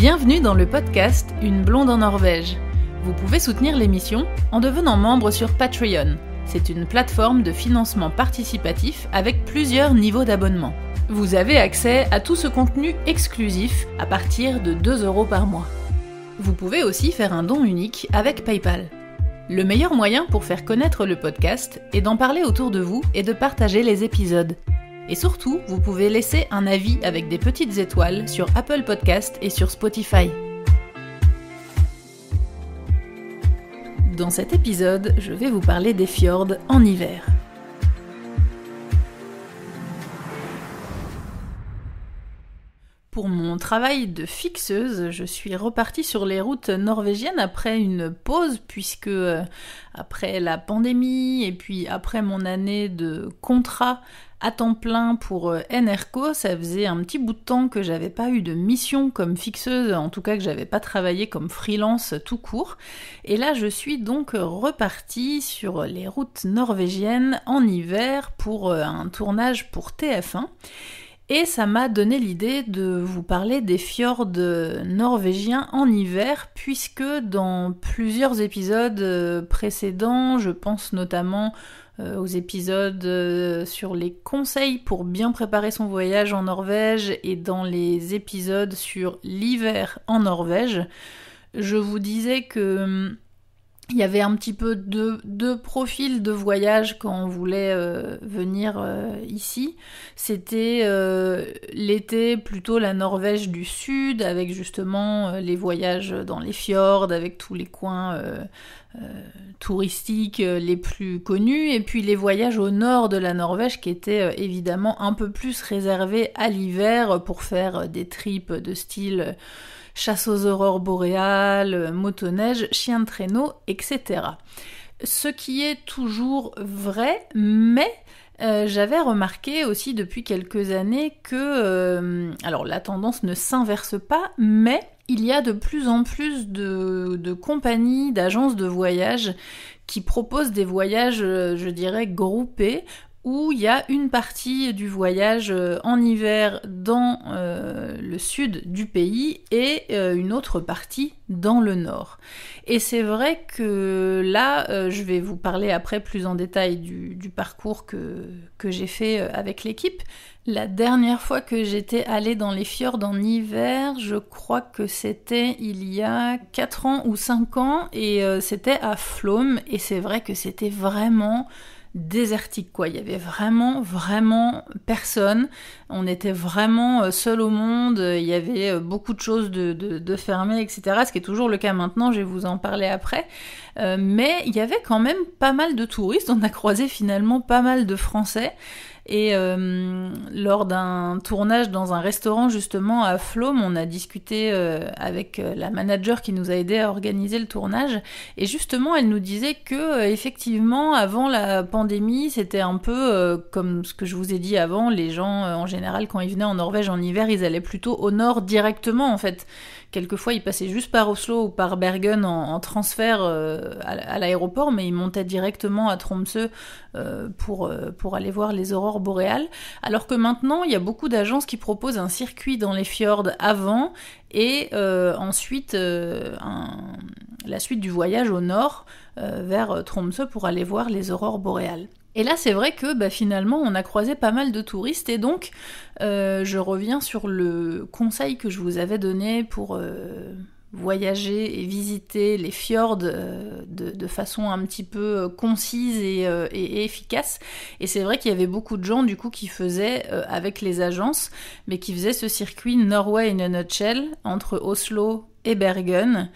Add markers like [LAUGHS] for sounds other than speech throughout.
Bienvenue dans le podcast Une blonde en Norvège. Vous pouvez soutenir l'émission en devenant membre sur Patreon. C'est une plateforme de financement participatif avec plusieurs niveaux d'abonnement. Vous avez accès à tout ce contenu exclusif à partir de 2 euros par mois. Vous pouvez aussi faire un don unique avec PayPal. Le meilleur moyen pour faire connaître le podcast est d'en parler autour de vous et de partager les épisodes. Et surtout, vous pouvez laisser un avis avec des petites étoiles sur Apple Podcast et sur Spotify. Dans cet épisode, je vais vous parler des fjords en hiver. pour mon travail de fixeuse, je suis repartie sur les routes norvégiennes après une pause, puisque euh, après la pandémie et puis après mon année de contrat à temps plein pour euh, NRCO, ça faisait un petit bout de temps que j'avais pas eu de mission comme fixeuse, en tout cas que j'avais pas travaillé comme freelance tout court. Et là, je suis donc repartie sur les routes norvégiennes en hiver pour euh, un tournage pour TF1. Et ça m'a donné l'idée de vous parler des fjords norvégiens en hiver, puisque dans plusieurs épisodes euh, précédents, je pense notamment euh, aux épisodes euh, sur les conseils pour bien préparer son voyage en Norvège et dans les épisodes sur l'hiver en Norvège, je vous disais que hum, il y avait un petit peu deux, profils de voyage quand on voulait euh, venir euh, ici. C'était euh, l'été plutôt la Norvège du Sud avec justement les voyages dans les fjords, avec tous les coins euh, touristiques euh, les plus connus, et puis les voyages au nord de la Norvège qui étaient euh, évidemment un peu plus réservés à l'hiver pour faire des tripes de style chasse aux aurores boréales, motoneige, chien de traîneau, etc. Ce qui est toujours vrai, mais j'avais remarqué aussi depuis quelques années que, alors la tendance ne s'inverse pas, mais il y a de plus en plus de, compagnies, d'agences de voyage qui proposent des voyages, euh, je dirais, groupés, où il y a une partie du voyage euh, en hiver dans euh, le sud du pays et une autre partie dans le nord. Et c'est vrai que là, je vais vous parler après plus en détail du, parcours que j'ai fait avec l'équipe, la dernière fois que j'étais allée dans les fjords en hiver, je crois que c'était il y a 4 ans ou 5 ans et euh, c'était à Flaume et c'est vrai que c'était vraiment désertique quoi. Il y avait vraiment vraiment personne. On était vraiment euh, seul au monde. Il y avait euh, beaucoup de choses de, de, fermées, etc. Ce qui est toujours le cas maintenant. Je vais vous en parler après. mais il y avait quand même pas mal de touristes. On a croisé finalement pas mal de Français. Et euh, lors d'un tournage dans un restaurant justement à Flom, on a discuté euh, avec euh, la manager qui nous a aidé à organiser le tournage. Et justement, elle nous disait que effectivement, avant la pandémie, c'était un peu comme ce que je vous ai dit avant. Les gens, en général, quand ils venaient en Norvège en hiver, ils allaient plutôt au nord directement en fait. Quelquefois, ils passaient juste par Oslo ou par Bergen en, transfert à, à l'aéroport, mais ils montaient directement à Tromsø euh, pour, euh, pour aller voir les aurores boréales. Alors que maintenant, il y a beaucoup d'agences qui proposent un circuit dans les fjords avant et euh, ensuite la suite du voyage au nord vers Tromsø pour aller voir les aurores boréales. Et là, c'est vrai que bah, finalement, on a croisé pas mal de touristes et donc je reviens sur le conseil que je vous avais donné pour voyager et visiter les fjords euh, de, façon un petit peu euh, concise euh, et, efficace. Et c'est vrai qu'il y avait beaucoup de gens du coup qui faisaient avec les agences, mais qui faisaient ce circuit Norway in a nutshell entre Oslo et Bergen.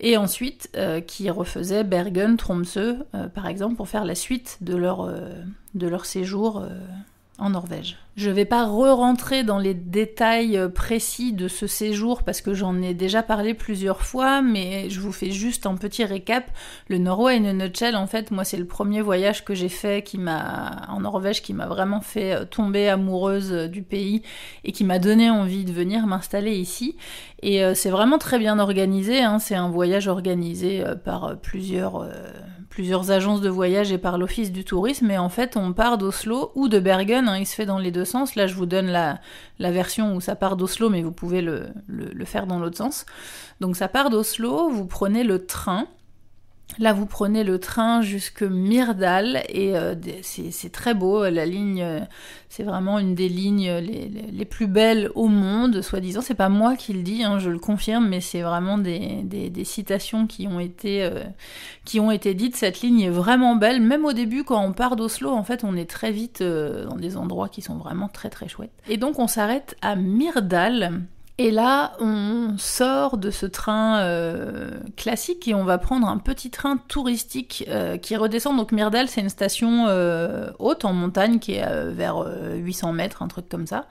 Et ensuite, qui refaisaient Bergen-Tromsø, par exemple, pour faire la suite de leur, de leur séjour en Norvège. Je vais pas re-rentrer dans les détails euh, précis de ce séjour parce que j'en ai déjà parlé plusieurs fois, mais je vous fais juste un petit récap. Le Norway in une nutshell, en fait, moi c'est le premier voyage que j'ai fait qui m'a en Norvège qui m'a vraiment fait euh, tomber amoureuse euh, du pays et qui m'a donné envie de venir m'installer ici. Et c'est vraiment très bien organisé. Hein. C'est un voyage organisé par plusieurs plusieurs agences de voyage et par l'Office du tourisme. Et en fait, on part d'Oslo ou de Bergen. Hein. il se fait dans les deux sens. Là, je vous donne la, version où ça part d'Oslo, mais vous pouvez le faire dans l'autre sens. Donc ça part d'Oslo, vous prenez le train Là, vous prenez le train jusque Myrdal et euh, c'est très beau. La ligne, euh, c'est vraiment une des lignes les, plus belles au monde, soi-disant. C'est pas moi qui le dis, hein, je le confirme, mais c'est vraiment des, citations qui ont été euh, qui ont été dites. Cette ligne est vraiment belle. Même au début, quand on part d'Oslo, en fait, on est très vite dans des endroits qui sont vraiment très très chouettes. Et donc, on s'arrête à Myrdal et là, on sort de ce train euh, classique et on va prendre un petit train touristique euh, qui redescend. Donc Myrdal, c'est une station euh, haute en montagne qui est vers 800 mètres, un truc comme ça.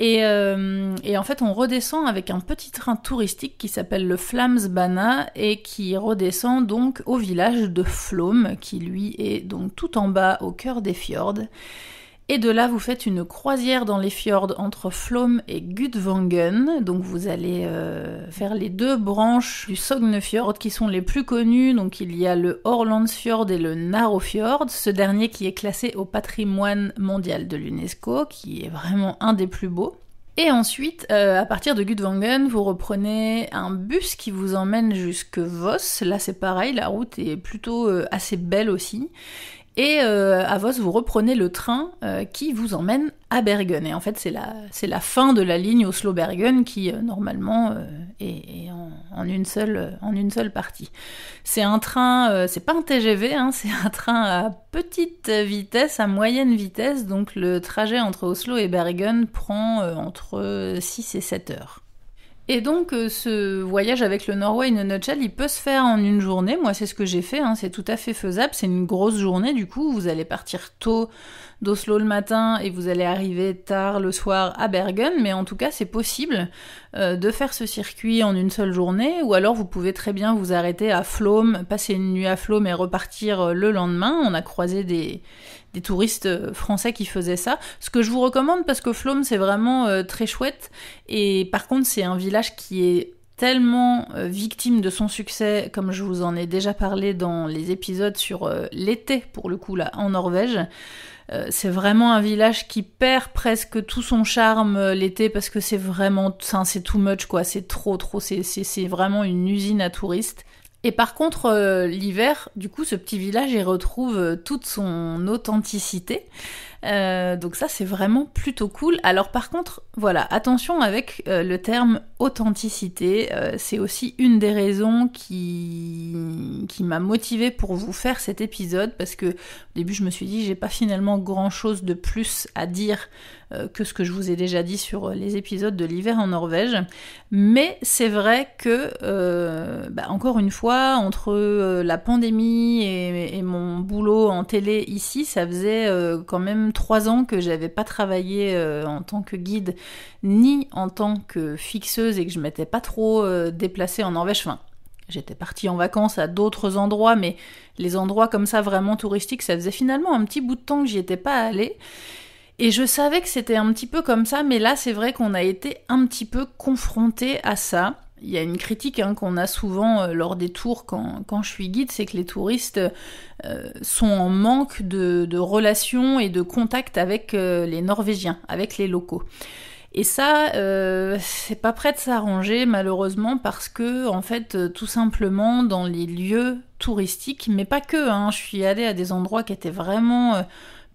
Et, en fait, on redescend avec un petit train touristique qui s'appelle le Flamsbana et qui redescend donc au village de Flom, qui lui est donc tout en bas au cœur des fjords. Et de là, vous faites une croisière dans les fjords entre Flom et Gudvangen. Donc vous allez euh, faire les deux branches du Sognefjord qui sont les plus connues. Donc il y a le Orlandsfjord et le Narofjord, ce dernier qui est classé au patrimoine mondial de l'UNESCO, qui est vraiment un des plus beaux. Et ensuite, euh, à partir de Gudvangen, vous reprenez un bus qui vous emmène jusque Voss. Là, c'est pareil, la route est plutôt euh, assez belle aussi. Et euh, à Vos, vous reprenez le train euh, qui vous emmène à Bergen. Et en fait, c'est la, fin de la ligne Oslo-Bergen qui, euh, normalement, est, en, une seule, partie. C'est un train, c'est pas un TGV, hein, c'est un train à petite vitesse, à moyenne vitesse. Donc le trajet entre Oslo et Bergen prend entre 6 et 7 heures. Et donc, euh, ce voyage avec le Norway in a nutshell, il peut se faire en une journée. Moi, c'est ce que j'ai fait. Hein. C'est tout à fait faisable. C'est une grosse journée. Du coup, vous allez partir tôt d'Oslo le matin et vous allez arriver tard le soir à Bergen, mais en tout cas c'est possible euh, de faire ce circuit en une seule journée, ou alors vous pouvez très bien vous arrêter à Flôme, passer une nuit à Flôme et repartir euh, le lendemain. On a croisé des, des touristes euh, français qui faisaient ça. Ce que je vous recommande parce que Flôme c'est vraiment très chouette, et par contre c'est un village qui est tellement euh, victime de son succès, comme je vous en ai déjà parlé dans les épisodes sur euh, l'été, pour le coup, là, en Norvège. Euh, c'est vraiment un village qui perd presque tout son charme l'été parce que c'est vraiment, c'est too much quoi, c'est trop trop, c'est vraiment une usine à touristes. Et par contre, l'hiver, du coup, ce petit village, il retrouve toute son authenticité. Euh, donc ça, c'est vraiment plutôt cool. Alors par contre, voilà, attention avec euh, le terme authenticité. Euh, c'est aussi une des raisons qui qui m'a motivée pour vous faire cet épisode parce que au début je me suis dit j'ai pas finalement grand chose de plus à dire euh, que ce que je vous ai déjà dit sur euh, les épisodes de l'hiver en Norvège. Mais c'est vrai que euh, bah, encore une fois entre la pandémie et, mon boulot en télé ici, ça faisait quand même trois ans que j'avais pas travaillé en tant que guide ni en tant que fixeuse et que je m'étais pas trop déplacée en Norvège. Enfin, J'étais partie en vacances à d'autres endroits, mais les endroits comme ça vraiment touristiques, ça faisait finalement un petit bout de temps que j'y étais pas allée. Et je savais que c'était un petit peu comme ça, mais là c'est vrai qu'on a été un petit peu confronté à ça. Il y a une critique hein, qu'on a souvent euh, lors des tours quand, quand je suis guide, c'est que les touristes euh, sont en manque de, relations et de contact avec euh, les Norvégiens, avec les locaux. Et ça, euh, c'est pas prêt de s'arranger malheureusement parce que, en fait, euh, tout simplement, dans les lieux touristiques, mais pas que, hein, je suis allée à des endroits qui étaient vraiment euh,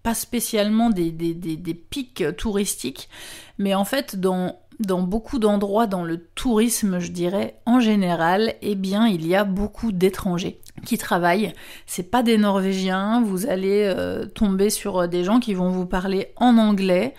pas spécialement des, des, pics touristiques, mais en fait, dans dans beaucoup d'endroits dans le tourisme, je dirais, en général, eh bien, il y a beaucoup d'étrangers qui travaillent. C'est pas des Norvégiens, vous allez tomber sur des gens qui vont vous parler en anglais,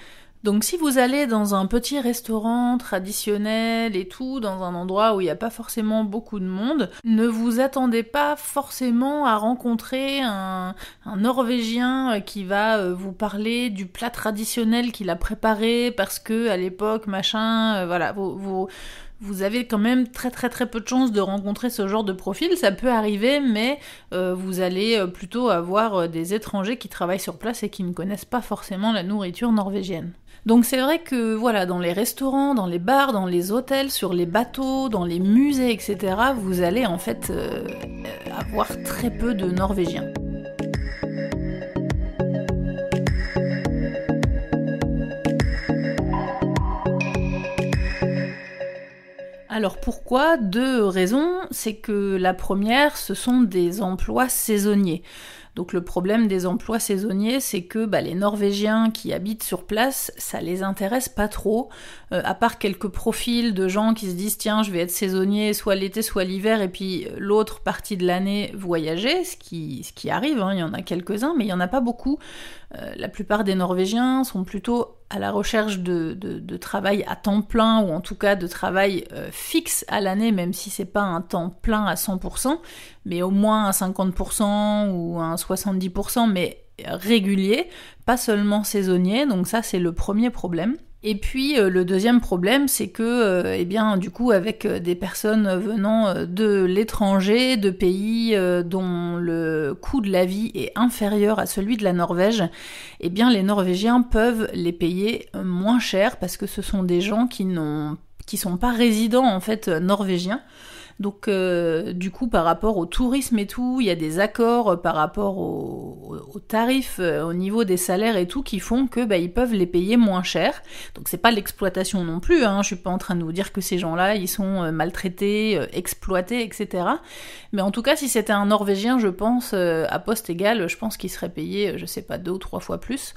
donc si vous allez dans un petit restaurant traditionnel et tout, dans un endroit où il n'y a pas forcément beaucoup de monde, ne vous attendez pas forcément à rencontrer un, Norvégien euh, qui va euh, vous parler du plat traditionnel qu'il a préparé parce que à l'époque machin, euh, voilà, vous, vous avez quand même très très très peu de chances de rencontrer ce genre de profil. Ça peut arriver, mais vous allez plutôt avoir des étrangers qui travaillent sur place et qui ne connaissent pas forcément la nourriture norvégienne. Donc c'est vrai que voilà, dans les restaurants, dans les bars, dans les hôtels, sur les bateaux, dans les musées, etc., vous allez en fait euh, avoir très peu de Norvégiens. Alors pourquoi Deux raisons. C'est que la première, ce sont des emplois saisonniers. Donc le problème des emplois saisonniers, c'est que bah, les Norvégiens qui habitent sur place, ça les intéresse pas trop, euh, à part quelques profils de gens qui se disent tiens, je vais être saisonnier soit l'été, soit l'hiver, et puis euh, l'autre partie de l'année voyager, ce qui, ce qui arrive, hein. il y en a quelques-uns, mais il y en a pas beaucoup. Euh, la plupart des Norvégiens sont plutôt à la recherche de, travail à temps plein ou en tout cas de travail euh, fixe à l'année, même si c'est pas un temps plein à 100%, mais au moins un 50% ou un 70%, mais régulier, pas seulement saisonnier. Donc ça, c'est le premier problème. Et puis euh, le deuxième problème, c'est que, euh, eh bien, du coup, avec euh, des personnes venant de l'étranger, de pays dont le coût de la vie est inférieur à celui de la Norvège, eh bien, les Norvégiens peuvent les payer moins cher parce que ce sont des gens qui n'ont, qui sont pas résidents en fait norvégiens. Donc euh, du coup par rapport au tourisme et tout, il y a des accords euh, par rapport aux tarifs, euh, au niveau des salaires et tout qui font que bah, ils peuvent les payer moins cher. Donc c'est pas l'exploitation non plus. Hein. Je suis pas en train de vous dire que ces gens-là ils sont maltraités, exploités, etc. Mais en tout cas si c'était un Norvégien, je pense à poste égal, je pense qu'il serait payé, je sais pas deux ou trois fois plus.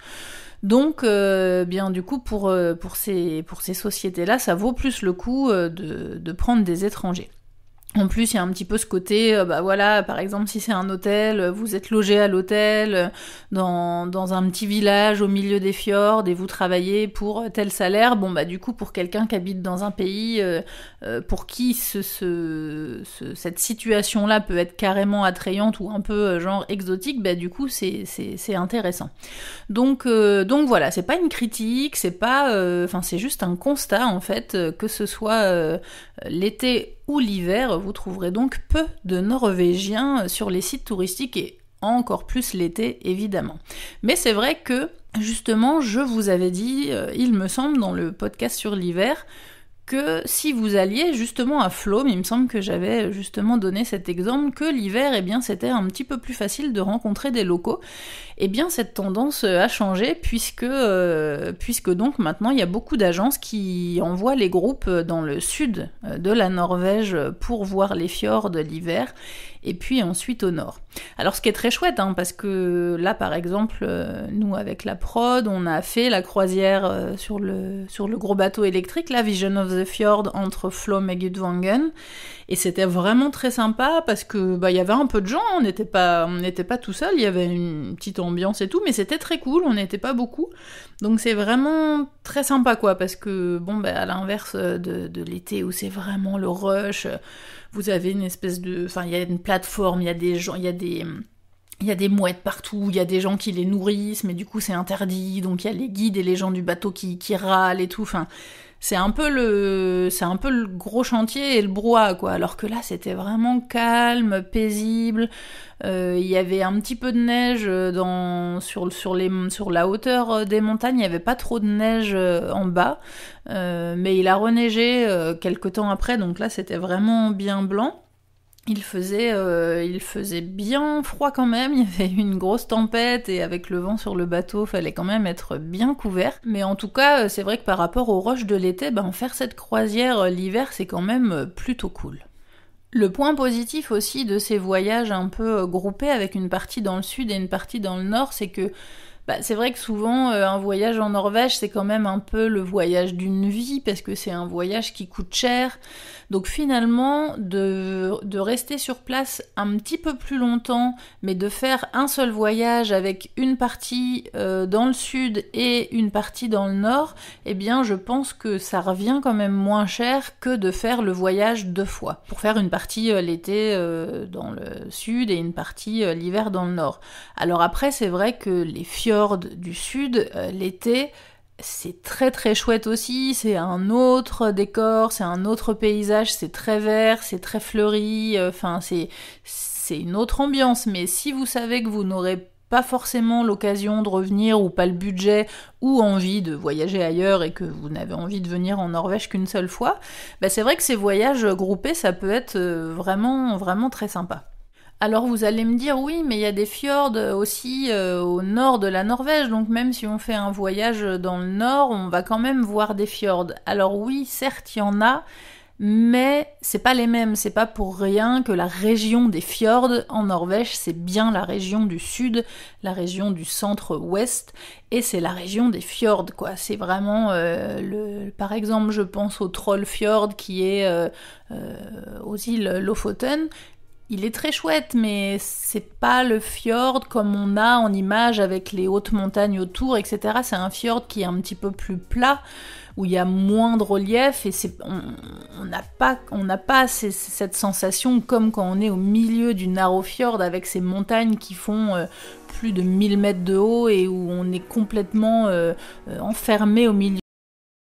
Donc, bien du coup, pour, ces, sociétés-là, ça vaut plus le coup de prendre des étrangers. En plus, il y a un petit peu ce côté, euh, bah voilà, par exemple, si c'est un hôtel, euh, vous êtes logé à l'hôtel, euh, dans, un petit village au milieu des fjords, et vous travaillez pour tel salaire. Bon, bah du coup, pour quelqu'un qui habite dans un pays pour qui cette situation-là peut être carrément attrayante ou un peu genre exotique, bah du coup, c'est intéressant. Donc, donc voilà, c'est pas une critique, c'est pas, enfin, c'est juste un constat en fait, que ce soit l'été ou l'hiver, vous trouverez donc peu de Norvégiens sur les sites touristiques et encore plus l'été évidemment. Mais c'est vrai que justement, je vous avais dit, euh, il me semble, dans le podcast sur l'hiver, que si vous alliez justement à mais il me semble que j'avais euh, justement donné cet exemple, que l'hiver, eh bien, c'était un petit peu plus facile de rencontrer des locaux, eh bien, cette tendance euh, a changé, puisque, euh, puisque donc maintenant, il y a beaucoup d'agences qui envoient les groupes dans le sud de la Norvège pour voir les fjords l'hiver, et puis ensuite au nord. Alors ce qui est très chouette, hein, parce que là par exemple, euh, nous avec la prod, on a fait la croisière euh, sur, le, sur le gros bateau électrique, la Vision of the Fjord entre Flom et Gudvangen, et c'était vraiment très sympa parce que bah y avait un peu de gens, on n'était pas n'était pas tout seul, il y avait une petite ambiance et tout, mais c'était très cool, on n'était pas beaucoup, donc c'est vraiment très sympa quoi, parce que bon bah, à l'inverse euh, de, de l'été où c'est vraiment le rush vous avez une espèce de... Enfin, il y a une plateforme, il y a des gens, il y a des... Il y a des mouettes partout, il y a des gens qui les nourrissent, mais du coup c'est interdit, donc il y a les guides et les gens du bateau qui, qui râlent et tout. Enfin, c'est un peu le c'est un peu le gros chantier et le brouhaha quoi alors que là c'était vraiment calme paisible euh, il y avait un petit peu de neige euh, sur la hauteur euh, des montagnes il n'y avait pas trop de neige en bas mais il a reneigé quelque temps après donc là c'était vraiment bien blanc il faisait, euh, il faisait bien froid quand même, [LAUGHS] il y avait une grosse tempête et avec le vent sur le bateau, fallait quand même être bien couvert. Mais en tout cas, euh, c'est vrai que par rapport aux roches de l'été, ben, faire cette croisière euh, l'hiver, c'est quand même plutôt cool. Le point positif aussi de ces voyages un peu groupés avec une partie dans le sud et une partie dans le nord, c'est que bah, c'est vrai que souvent, euh, un voyage en Norvège, c'est quand même un peu le voyage d'une vie, parce que c'est un voyage qui coûte cher. Donc finalement, de, rester sur place un petit peu plus longtemps, mais de faire un seul voyage avec une partie euh, dans le sud et une partie dans le nord, eh bien, je pense que ça revient quand même moins cher que de faire le voyage deux fois, pour faire une partie euh, l'été dans le sud et une partie l'hiver dans le nord. Alors après, c'est vrai que les fjords, du sud, euh, l'été, c'est très très chouette aussi, c'est un autre décor, c'est un autre paysage, c'est très vert, c'est très fleuri, euh, enfin c'est une autre ambiance, mais si vous savez que vous n'aurez pas forcément l'occasion de revenir ou pas le budget ou envie de voyager ailleurs et que vous n'avez envie de venir en Norvège qu'une seule fois, bah, c'est vrai que ces voyages groupés ça peut être euh, vraiment vraiment très sympa. Alors vous allez me dire oui, mais il y a des fjords euh, aussi euh, au nord de la Norvège, donc même si on fait un voyage dans le nord, on va quand même voir des fjords. Alors oui, certes, il y en a, mais c'est pas les mêmes, c'est pas pour rien que la région des fjords en Norvège, c'est bien la région du sud, la région du centre-ouest, et c'est la région des fjords, quoi. C'est vraiment, euh, le, par exemple, je pense au Trollfjord qui est aux îles Lofoten, il est très chouette, mais c'est pas le fjord comme on a en image avec les hautes montagnes autour, etc. C'est un fjord qui est un petit peu plus plat, où il y a moins de relief et c'est, on n'a pas, on pas cette sensation comme quand on est au milieu du narrow fjord avec ces montagnes qui font euh, plus de 1000 mètres de haut et où on est complètement euh, euh, enfermé au milieu